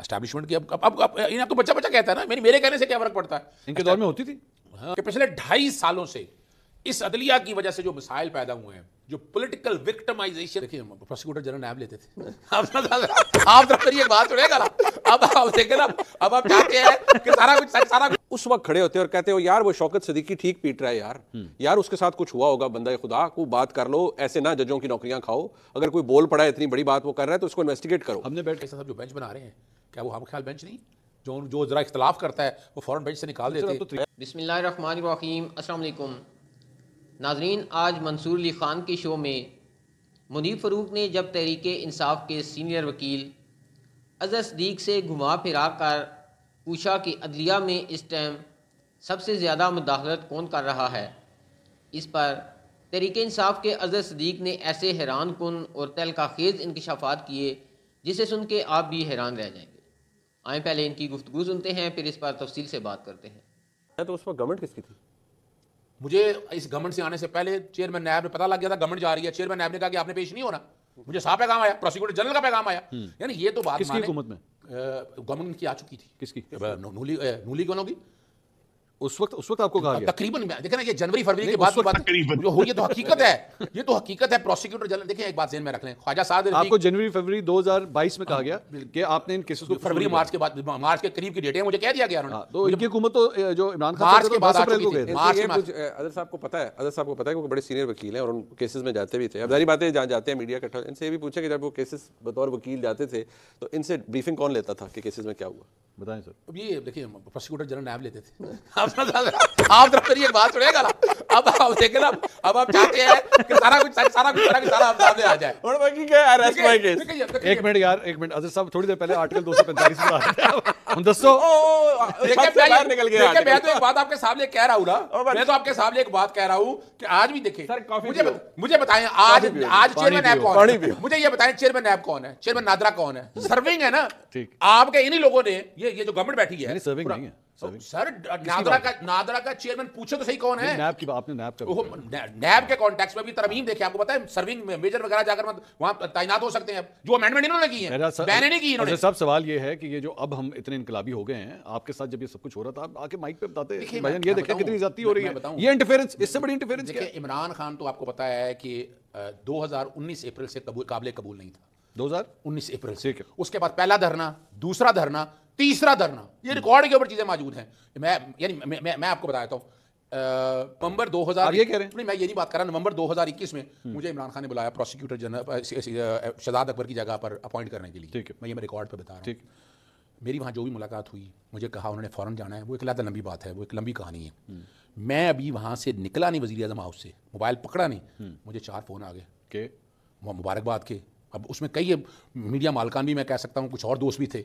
Establishment की अब अब अब, अब इन्हें तो बच्चा बच्चा कहता है ना मेरे मेरे कहने से क्या फर्क पड़ता है इनके दौर में होती थी हाँ कि पिछले ढाई सालों से इस अदलिया की वजह से जो मिसाइल पैदा हुए हैं जो पॉलिटिकल विक्टिमाइजेशन देखिए प्रोसिक्यूटर जनरल नाम लेते थे आप ये बात सुनेगा ना अब आप देखे ना अब आप जाते हैं कि सारा कुछ सारा कुछ उस वक्त खड़े होते हैं और कहते हो यार वो शौकत सदीकी ठीक पीट रहा है यार हम्म। यार उसके साथ कुछ हुआ होगा बंदा खुदा को बात कर लो ऐसे ना जजों की नौकरियां खाओ अगर कोई बोल पड़ा है इतनी बड़ी बात वो कर रहा है तो उसको इन्वेस्टिगेट करो हमने बैठ के साथ जो बेंच बना रहे हैं क्या वो हम ख्याल बेंच नहीं जो जो ज़रा इख्तलाफ करता है वो फ़ौरन बेंच से निकाल देते तो बिसमीम नाजरीन आज मंसूर अली ख़ान के शो में मुनीब फ़रूक ने जब तहरीक इंसाफ के सीनियर वकील अजहर सदीक से घुमा फिरा कर पूछा कि अदलिया में इस टाइम सबसे ज़्यादा मुदाखलत कौन कर रहा है इस पर तहरीक इंसाफ के अजहर सदीक ने ऐसे हैरान कन और तहलका खेज़ इनकशाफात किए जिसे सुन के आप भी हैरान रह जाएंगे आए पहले इनकी गुफ्तु सुनते हैं फिर इस पर तफसील से बात करते हैं तो उस वक्त गवर्नमेंट किसकी थी मुझे इस गवर्नमेंट से आने से पहले चेयरमैन नायब ने पता लग गया था गवर्नमेंट जा रही है चेयरमैन नायब ने कहा कि आपने पेश नहीं होना मुझे साफ पैगाम आया प्रोसिक्यूटर जनरल का पैगाम आया हम्म। यानी ये तो बात गवर्नमेंट की आ चुकी थी किसकी नूली नूली वालों की उस वक्त उस वक्त आपको कहा गया तकरीबन देखे ना ये जनवरी फरवरी के बाद बात जो ये तो हकीकत है ये तो हकीकत है प्रोसिक्यूटर जनरल देखिए एक बात जेन में रख लें ख्वाजा साहब आपको जनवरी फरवरी 2022 में कहा हाँ। गया कि आपने इन केसेस को तो फरवरी मार्च के बाद मार्च के करीब की डेट है मुझे कह दिया गया हाँ, तो इनकी हुकूमत तो जो इमरान खान के तो बाद अप्रैल को गए मार्च अदर साहब को पता है अदर साहब को पता है क्योंकि बड़े सीनियर वकील हैं और उन केसेस में जाते भी थे अब सारी बातें जहाँ जाते हैं मीडिया इकट्ठा इनसे भी पूछा कि जब वो केसेस बतौर वकील जाते थे तो इनसे ब्रीफिंग कौन लेता था कि केसेस में क्या हुआ बताएं सर अब ये देखिए प्रोसिक्यूटर जनरल नायब लेते थे आप तो ये बात सुनेगा ना अब आप देखे ना अब आप चाहते हैं कि सारा कुछ सारा कुछ सारा कुछ सारा आप सामने आ जाए और बाकी क्या यार रेस्ट माय केस एक मिनट यार एक मिनट अजय साहब थोड़ी देर पहले आर्टिकल 245 में आ रहा दोस्तों देखिए मैं निकल गया देखिए मैं तो एक बात आपके सामने कह रहा हूं ना मैं तो आपके सामने एक बात कह रहा हूं कि आज भी देखिए मुझे मुझे बताएं आज आज चेयरमैन ऐप कौन है मुझे ये बताएं चेयरमैन ऐप कौन है चेयरमैन नादरा कौन है सर्विंग है ना ठीक आपके इन्हीं लोगों ने ये ये जो गवर्नमेंट बैठी है सर्विंग नहीं है Oh, uh, सर नादरा का नादरा का चेयरमैन पूछे तो सही कौन है नैब की आपने नैब का नैब के कॉन्टेक्ट में भी तरमीम देखे आपको पता है सर्विंग मेजर वगैरह जाकर वहां तैनात हो सकते हैं जो अमेंडमेंट इन्होंने की है बैने नहीं की इन्होंने सब सवाल ये है कि ये जो अब हम इतने इनकलाबी हो गए हैं आपके साथ जब ये सब कुछ हो रहा था आप आके माइक पे बताते भाईजान ये देखिए कितनी जाती हो रही है ये इंटरफेरेंस इससे बड़ी इंटरफेरेंस देखिए इमरान खान तो आपको पता है कि 2019 अप्रैल से कबूल काबिल कबूल नहीं था 2019 अप्रैल से उसके बाद पहला धरना दूसरा धरना तीसरा धरना ये रिकॉर्ड हम्म। के ऊपर चीजें मौजूद हैं मैं यानी मैं, मैं, मैं आपको बताया हूँ नवंबर दो ये कह रहे हैं मैं ये नहीं बात कर रहा नवंबर 2021 में हम्म। मुझे इमरान खान ने बुलाया प्रोसिक्यूटर जनरल शहजाद अकबर की जगह पर अपॉइंट करने के लिए ठीक है मैं ये मैं रिकॉर्ड पर बता रहा हूँ मेरी वहाँ जो भी मुलाकात हुई मुझे कहा उन्होंने फ़ौरन जाना है वो एक लादा लंबी बात है वो एक लंबी कहानी है हम्म। मैं अभी वहाँ से निकला नहीं वजी अजम हाउस से मोबाइल पकड़ा नहीं मुझे चार फ़ोन आ गए के मुबारकबाद के अब उसमें कई मीडिया मालकान भी मैं कह सकता हूँ कुछ और दोस्त भी थे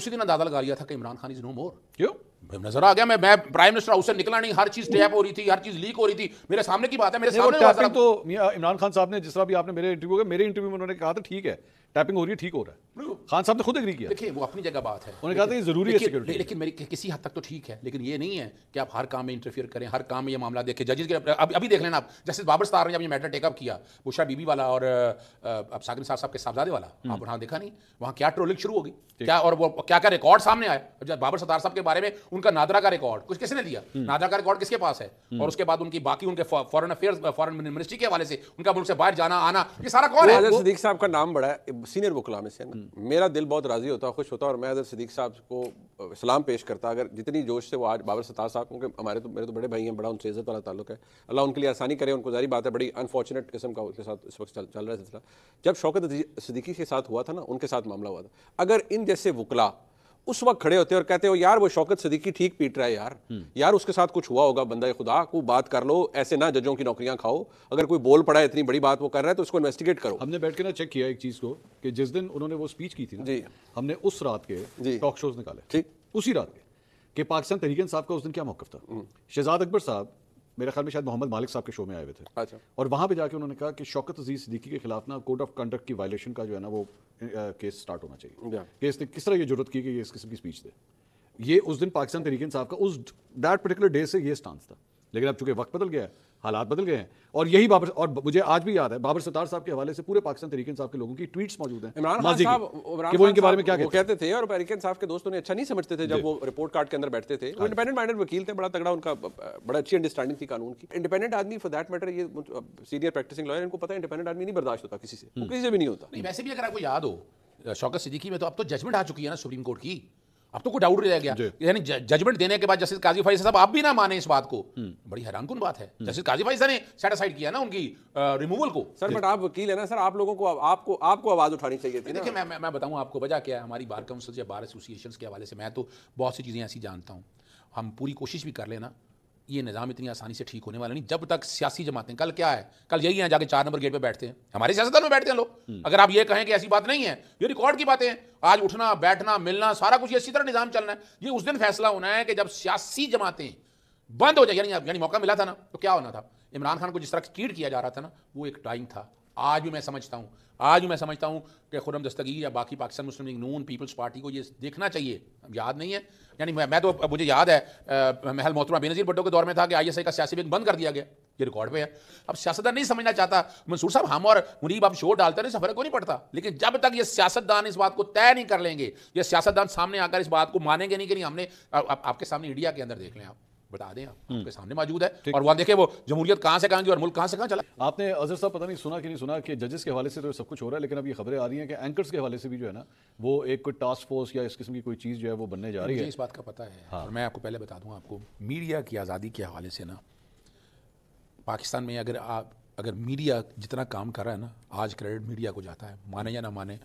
उसी दिन अंदाजा लगा लिया था कि Imran Khan is no more क्यों नजर आ गया मैं मैं प्राइम मिनिस्टर हाउस से निकला नहीं हर चीज टैप हो रही थी हर चीज लीक हो रही थी मेरे सामने की बात है मेरे सामने तो इमरान खान साहब ने जिस तरह भी आपने मेरे इंटरव्यू में मेरे इंटरव्यू में उन्होंने कहा था ठीक है टैपिंग हो रही है ठीक हो रहा है खान साहब ने खुद एग्री किया देखिए वो अपनी जगह बात है उन्होंने कहा था जरूरी है लेकिन मेरी किसी हद तक तो ठीक है लेकिन ये नहीं है कि आप हर काम में इंटरफियर करें हर काम में ये मामला देखें जजेज के अभी देख लेना आप जस्टिस बाबर स्तार ने अभी मैटर टेकअप किया बुशरा बीबी वाला और अब सागर साहब साहब के साहबजादे वाला हम्म। आप वहाँ देखा नहीं वहाँ क्या ट्रोलिंग शुरू होगी क्या और वो क्या क्या रिकॉर्ड सामने आया बाबर सतार साहब के बारे में उनका नादरा का रिकॉर्ड कुछ किसने दिया हम्म। नादरा का रिकॉर्ड किसके पास है हम्म। और उसके बाद उनकी बाकी उनके फॉरेन अफेयर्स फॉरेन मिनिस्ट्री के हवाले से उनका मुल्क से बाहर जाना आना ये सारा कौन है सदीक साहब का नाम बड़ा है सीनियर वकला में से मेरा दिल बहुत राजी होता खुश होता और मैं अदर सदीक साहब को सलाम पेश करता अगर जितनी जोश से वो आज बाबर सत्तार साहब क्योंकि हमारे तो मेरे तो बड़े भाई हैं बड़ा उनसे इज्जत वाला ताल्लुक है अल्लाह उनके लिए आसानी करे उनको जारी बात है बड़ी अनफॉर्चुनेट किस्म का उनके साथ इस वक्त चल चल रहा है सिलसिला जब शौकत सिद्दीकी के साथ हुआ था ना उनके साथ मामला हुआ था अगर इन जैसे वकला उस वक्त खड़े होते और कहते हो यार वो शौकत सदीकी ठीक पीट रहा है यार हम्म। यार उसके साथ कुछ हुआ होगा बंदा खुदा को बात कर लो ऐसे ना जजों की नौकरियां खाओ अगर कोई बोल पड़ा है इतनी बड़ी बात वो कर रहा है तो उसको इन्वेस्टिगेट करो हमने बैठ के ना चेक किया एक चीज को कि जिस दिन उन्होंने वो स्पीच की थी ना जी हमने उस रात के टॉक शोज निकाले ठीक उसी रात के पाकिस्तान तरीके साहब का उस दिन क्या मौकफ था हम्म। शहजाद अकबर साहब मेरे ख्याल में शायद मोहम्मद मालिक साहब के शो में आए हुए थे अच्छा और वहाँ पे जाके उन्होंने कहा कि शौकत अजीज सदीकी के खिलाफ ना कोड ऑफ कंडक्ट की वायलेशन का जो है ना वो केस स्टार्ट होना चाहिए कि इसने किस तरह ये जरूरत की कि ये इस किस्म की स्पीच दे ये उस दिन पाकिस्तान तरीके साहब का उस दैट पर्टिकुलर डे से ये स्टांस था लेकिन अब चूंकि वक्त बदल गया है हालात बदल गए हैं और यही बाबर और मुझे आज भी याद है बाबर सतार साहब के हवाले से पूरे पाकिस्तान तरीके साहब के लोगों की ट्वीट्स मौजूद हैं इमरान खान साहब कि वो इनके बारे में क्या वो कहते थे और अमेरिकन साहब के दोस्तों ने अच्छा नहीं समझते थे जब वो रिपोर्ट कार्ड के अंदर बैठते थे इंडिपेंडेंट माइंडेड हाँ। वकील थे बड़ा तगड़ा उनका बड़ा अच्छी अंडरस्टैंडिंग थी कानून की इंडिपेंडेंट आदमी फॉर दैट मैटर ये सीनियर प्रैक्टिसिंग लॉयर इनको पता है इंडिपेंडेंट आदमी नहीं बर्दाश्त होता किसी से हम्म। किसी से भी नहीं होता वैसे भी अगर आपको याद हो शौकत सिद्दीकी में तो अब तो जजमेंट आ चुकी है ना सुप्रीम कोर्ट की अब तो कोई डाउट रह गया यानी जजमेंट देने के बाद जस्टिस काजी फाइज साहब आप भी ना माने इस बात को हम्म। बड़ी हैरानकुन बात है जस्टिस काजी फाइज ने सेटिसाइड किया ना उनकी रिमूवल को सर बट आप वकील है ना सर आप लोगों को आपको आपको आवाज उठानी चाहिए थी देखिए मैं मैं बताऊं आपको वजह क्या है हमारी बार काउंसिल या बार एसोसिएशन के हवाले से मैं तो बहुत सी चीज़ें ऐसी जानता हूँ हम पूरी कोशिश भी कर लेना ये निज़ाम इतनी आसानी से ठीक होने वाला नहीं जब तक सियासी जमातें कल क्या है कल यही है जाके चार नंबर गेट पे बैठते हैं हमारे सियासतदान में बैठते हैं लोग हम्म। अगर आप ये कहें कि ऐसी बात नहीं है ये रिकॉर्ड की बातें हैं आज उठना बैठना मिलना सारा कुछ इसी तरह निज़ाम चलना है ये उस दिन फैसला होना है कि जब सियासी जमातें बंद हो जाए यानी यानी मौका मिला था ना तो क्या होना था इमरान खान को जिस तरह ट्रीट किया जा रहा था ना वो एक टाइम था आज भी मैं समझता हूँ आज मैं समझता हूँ कि खुरम दस्तगी या बाकी पाकिस्तान मुस्लिम लीग नून पीपल्स पार्टी को ये देखना चाहिए याद नहीं है यानी मैं, मैं तो मुझे याद है आ, महल मोहतरमा बेनजीर भुट्टो के दौर में था कि आई का सियासी विंग बंद कर दिया गया ये रिकॉर्ड पे है अब सियासतदान नहीं समझना चाहता मंसूर साहब हम और मुनीब आप शोर डालते रहे फर्क को तो नहीं पड़ता लेकिन जब तक ये सियासतदान इस बात को तय नहीं कर लेंगे ये सियासतदान सामने आकर इस बात को मानेंगे नहीं कि नहीं हमने आपके सामने इंडिया के अंदर देख लें आप बता दें हम्म। आपके सामने मौजूद है और वहाँ देखे वो जमूरियत कहाँ से कहाँ गई और मुल्क कहाँ से कहाँ चला आपने अजहर साहब पता नहीं सुना कि नहीं सुना कि जजेस के हवाले से तो सब कुछ हो रहा है लेकिन अब ये खबरें आ रही हैं कि एंकर्स के हवाले से भी जो है ना वो एक कोई टास्क फोर्स या इस किस्म की कोई चीज़ जो है वो बनने जा रही है इस बात का पता है हाँ। और मैं आपको पहले बता दूँ आपको मीडिया की आज़ादी के हवाले से ना पाकिस्तान में अगर आप अगर मीडिया जितना काम कर रहा है ना आज क्रेडिट मीडिया को जाता है माने या ना माने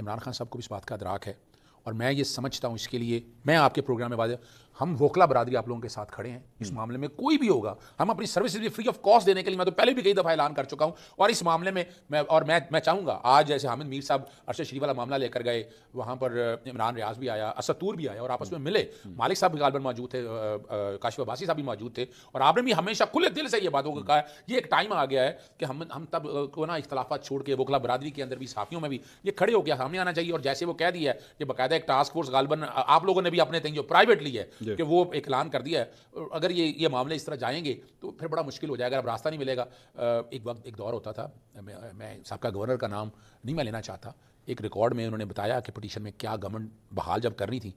इमरान खान साहब को भी इस बात का अदराक है और मैं ये समझता हूँ इसके लिए मैं आपके प्रोग्राम में वादे हम वोकला बरादरी आप लोगों के साथ खड़े हैं इस हम्म। मामले में कोई भी होगा हम अपनी सर्विस भी फ्री ऑफ कॉस्ट देने के लिए मैं तो पहले भी कई दफ़ा ऐलान कर चुका हूं और इस मामले में मैं और मैं मैं चाहूँगा आज जैसे हामिद मीर साहब अरशद श्री वाला मामला लेकर गए वहाँ पर इमरान रियाज भी आया असतूर भी आया और आपस में हम्म। मिले हम्म। मालिक साहब भी गालबन मौजूद थे काशिफ अबासी साहब भी मौजूद थे और आपने भी हमेशा खुले दिल से ये बातों को कहा ये एक टाइम आ गया है कि हम हम तब को ना इख्तलाफा छोड़ के वकला बरदरी के अंदर भी साफियों में भी ये खड़े हो गया सामने आना चाहिए और जैसे वो कह दिया है कि बाकायदा एक टास्क फोर्स गालबन आप लोगों ने भी अपने थे जो प्राइवेटली है कि वो एक ऐलान कर दिया है अगर ये ये मामले इस तरह जाएंगे तो फिर बड़ा मुश्किल हो जाएगा अब रास्ता नहीं मिलेगा एक वक्त एक दौर होता था मैं, मैं सबका गवर्नर का नाम नहीं मैं लेना चाहता एक रिकॉर्ड में उन्होंने बताया कि पटिशन में क्या गवर्नमेंट बहाल जब करनी थी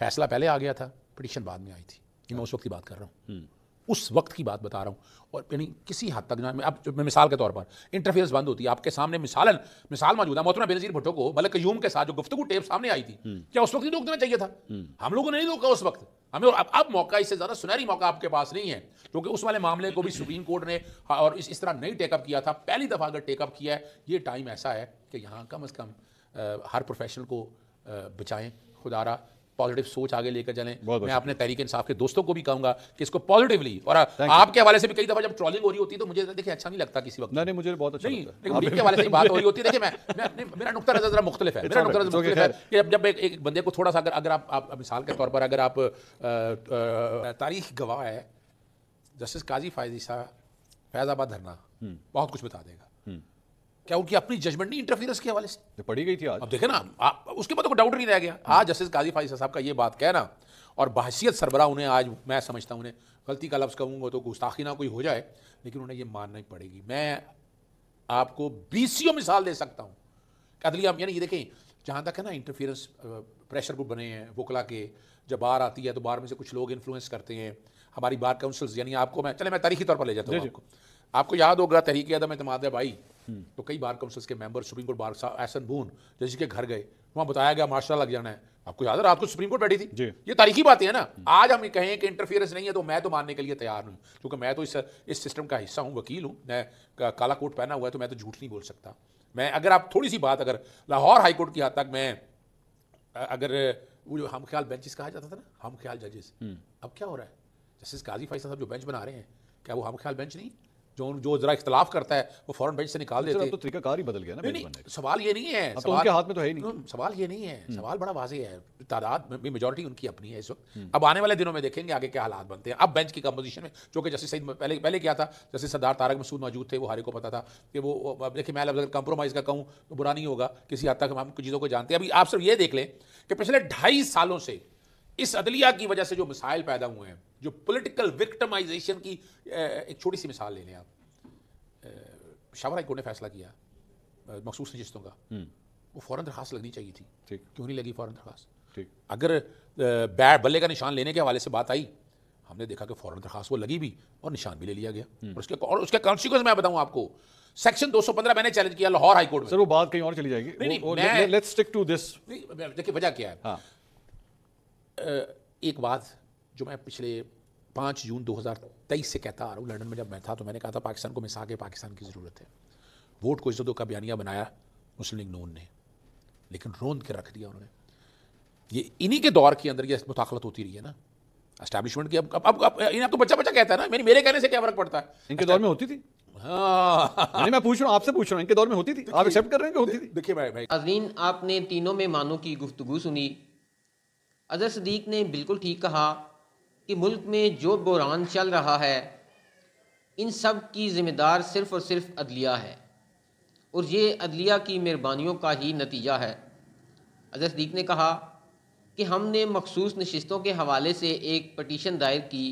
फैसला पहले आ गया था पटिशन बाद में आई थी मैं हाँ। उस वक्त की बात कर रहा हूँ हम्म। उस वक्त की बात बता रहा हूँ और यानी किसी हद तक ना मैं अब मैं मिसाल के तौर पर इंटरफेरेंस बंद होती है आपके सामने मिसालन मिसाल मौजूद है मोहतरमा बेनजीर भुट्टो को भले यूम के साथ जो गुफ्तु टेप सामने आई थी हम्म। क्या उस वक्त ही रोक देना चाहिए था हम्म। हम लोगों ने नहीं रोका उस वक्त हमें और अब अब मौका इससे ज़्यादा सुनहरी मौका आपके पास नहीं है क्योंकि उस वाले मामले को भी सुप्रीम कोर्ट ने हाँ, और इस इस तरह नहीं टेकअप किया था पहली दफ़ा अगर टेकअप किया है ये टाइम ऐसा है कि यहाँ कम अज़ कम हर प्रोफेशनल को बचाएँ खुदारा पॉजिटिव सोच आगे लेकर चले मैं अपने तहरीक इंसाफ के दोस्तों को भी कहूंगा कि इसको पॉजिटिवली और आपके हवाले से भी कई दफा जब ट्रॉलिंग हो रही होती है तो मुझे देखिए अच्छा नहीं लगता किसी वक्त नहीं मुझे बहुत अच्छा नहीं के हवाले से बात हो रही होती है देखिए मैं मेरा नुकता नजर जरा मुख्तलिफ है मेरा नुकता नजर है कि जब एक बंदे को थोड़ा सा अगर आप मिसाल के तौर पर अगर आप तारीख गवाह है जस्टिस काजी फायजी शाह फैजाबाद धरना हम्म। बहुत कुछ बता देगा क्या उनकी अपनी जजमेंट नहीं इंटरफियरेंस के हवाले से तो पड़ी गई थी आज अब देखें ना आ, उसके बाद तो डाउट नहीं रह गया आज जस्टिस काजी फाइज साहब का ये बात कहना और बहसीत सरबरा उन्हें आज मैं समझता हूँ उन्हें गलती का लफ्ज़ कहूँगा तो गुस्ताखी ना कोई हो जाए लेकिन उन्हें ये मानना ही पड़ेगी मैं आपको ओ मिसाल दे सकता हूँ अदलिया यानी ये देखें जहाँ तक है ना इंटरफियरेंस प्रेशर ग्रुप बने हैं वकला के जब बार आती है तो बार में से कुछ लोग इन्फ्लुएंस करते हैं हमारी बार काउंसिल्स यानी आपको मैं चले मैं तारीखी तौर पर ले जाता हूँ आपको आपको याद होगा तहरीक अदम अतमाद है भाई तो कई बार काउंसिल्स के member supreme court bar Ahsan Bhoon जैसे के घर गए वहाँ बताया गया मार्शल लग जाना है आपको याद है रात को सुप्रीम कोर्ट बैठी थी ये तारीखी बातें हैं ना आज हम कहें कि इंटरफेरेंस नहीं है तो मैं तो मानने के लिए तैयार हूँ क्योंकि मैं तो इस इस सिस्टम का हिस्सा हूँ वकील हूँ मैं काला कोट पहना हुआ है तो मैं तो झूठ नहीं बोल सकता मैं अगर आप थोड़ी सी बात अगर लाहौर हाईकोर्ट की हद तक मैं अगर वो जो हम ख्याल बेंचेस कहा जाता था ना हम ख्याल जजेस हम्म। अब क्या हो रहा है जस्टिस काजी फाइसा साहब जो बेंच बना रहे हैं क्या वो हम ख्याल बेंच नहीं जो जो जरा इख्तलाफ करता है वो फॉरन बेंच से निकाल देते हैं तो तरीकाकार ही बदल गया ना नहीं, नहीं सवाल ये नहीं है तो सवाल उनके हाथ में तो है ही नहीं हम्म, सवाल ये नहीं है हम्म। सवाल बड़ा वाजी है तादाद में मेजोरिटी उनकी अपनी है इस वक्त हम्म। अब आने वाले दिनों में देखेंगे आगे क्या हालात बनते हैं अब बेंच की कम्पोजिशन में जो कि जस्टिस सईद पहले पहले क्या था जस्टिस सरदार तारक मसूद मौजूद थे वो हारे को पता था कि वो देखिए मैं अगर कंप्रोमाइज़ का कहूँ तो बुरा नहीं होगा किसी हद तक हम कुछ चीज़ों को जानते हैं अभी आप सब ये देख लें कि पिछले ढाई सालों से इस अदलिया की वजह से जो मिसाइल पैदा हुए हैं जो पोलिटिकल विक्टमाइजेशन की एक छोटी सी मिसाल ले लें आप शावर हाईकोर्ट ने फैसला किया मखसूस नजस्तों का हम्म। वो फ़ौरन दरखास्त लगनी चाहिए थी ठीक क्यों नहीं लगी फ़ौरन दरखास्त ठीक अगर बैट बल्ले का निशान लेने के हवाले से बात आई हमने देखा कि फ़ौरन दरखास्त वो लगी भी और निशान भी ले लिया गया हम्म। और उसके और उसके कॉन्सिक्वेंस मैं बताऊँ आपको सेक्शन 215 मैंने चैलेंज किया लाहौर हाई कोर्ट में सर वो बात कहीं और चली जाएगी नहीं, नहीं, लेट्स स्टिक टू दिस देखिए वजह क्या है हाँ। एक बात जो मैं पिछले पाँच जून 2023 से कहता आ रहा हूँ लंडन में जब मैं था तो मैंने कहा था पाकिस्तान को मिसा के पाकिस्तान की ज़रूरत है वोट को इज्जतों का बयानिया बनाया मुस्लिम लीग नून ने लेकिन रोंद के रख दिया उन्होंने ये इन्हीं के दौर के अंदर ये मुताखलत होती रही है ना अस्टैब्लिशमेंट की अब अब अब, अब इन्हें तो बच्चा बच्चा कहता है ना मेरी मेरे कहने से क्या फर्क पड़ता है इनके दौर में होती थी हाँ मैं पूछ रहा हूँ आपसे पूछ रहा हूँ इनके दौर में होती थी आप एक्सेप्ट कर रहे हैं कि होती थी देखिए भाई भाई अजीन आपने तीनों मेहमानों की गुफ्तगु सुनी अजहर सदीक ने बिल्कुल ठीक कहा कि मुल्क में जो बुरान चल रहा है इन सब की ज़िम्मेदार सिर्फ़ और सिर्फ अदलिया है और ये अदलिया की मेहरबानियों का ही नतीजा है अजहर सदीक ने कहा कि हमने मखसूस नशस्तों के हवाले से एक पटिशन दायर की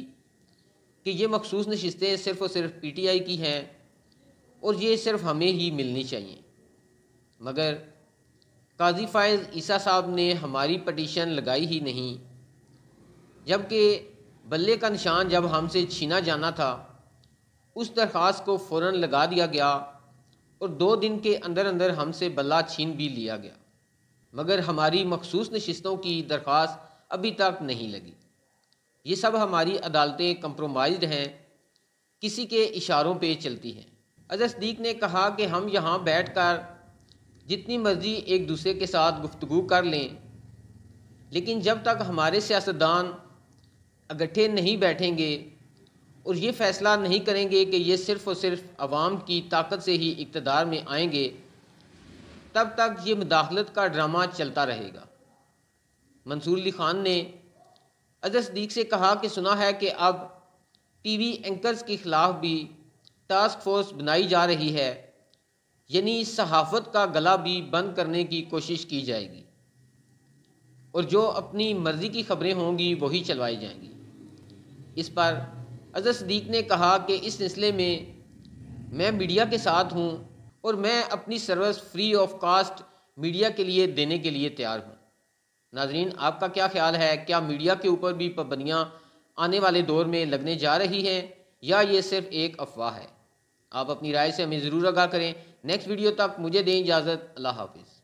कि ये मखसूस नशस्तें सिर्फ़ और सिर्फ पी टी आई की हैं और ये सिर्फ हमें ही मिलनी चाहिए मगर काजी फ़ायज़ ईसा साहब ने हमारी पटिशन लगाई ही नहीं जबकि बल्ले का निशान जब हमसे छीना जाना था उस दरख्वास को फ़ौर लगा दिया गया और दो दिन के अंदर अंदर हमसे बल्ला छीन भी लिया गया मगर हमारी मखसूस नशस्तों की दरख्वास अभी तक नहीं लगी ये सब हमारी अदालतें कंप्रोमाइज हैं किसी के इशारों पर चलती हैं अजसदीक ने कहा कि हम यहाँ बैठ कर जितनी मर्ज़ी एक दूसरे के साथ गुफ्तु कर लें लेकिन जब तक हमारे सियासतदान इकट्ठे नहीं बैठेंगे और ये फ़ैसला नहीं करेंगे कि ये सिर्फ़ और सिर्फ आवाम की ताकत से ही इकतदार में आएंगे तब तक ये मुदाखलत का ड्रामा चलता रहेगा मंसूर अली ख़ान ने अजर सदीक से कहा कि सुना है कि अब टीवी एंकर्स के ख़िलाफ़ भी टास्क फोर्स बनाई जा रही है यानी सहाफ़त का गला भी बंद करने की कोशिश की जाएगी और जो अपनी मर्ज़ी की खबरें होंगी वही चलवाई जाएंगी इस पर अज़र सदीक ने कहा कि इस सिलसिले में मैं मीडिया के साथ हूँ और मैं अपनी service free of cost media के लिए देने के लिए तैयार हूँ नाजरीन आपका क्या ख्याल है क्या मीडिया के ऊपर भी पाबंदियाँ आने वाले दौर में लगने जा रही हैं या ये सिर्फ एक अफवाह है आप अपनी राय से हमें ज़रूर आगा करें नेक्स्ट वीडियो तक मुझे दें इजाज़त अल्लाह हाफिज़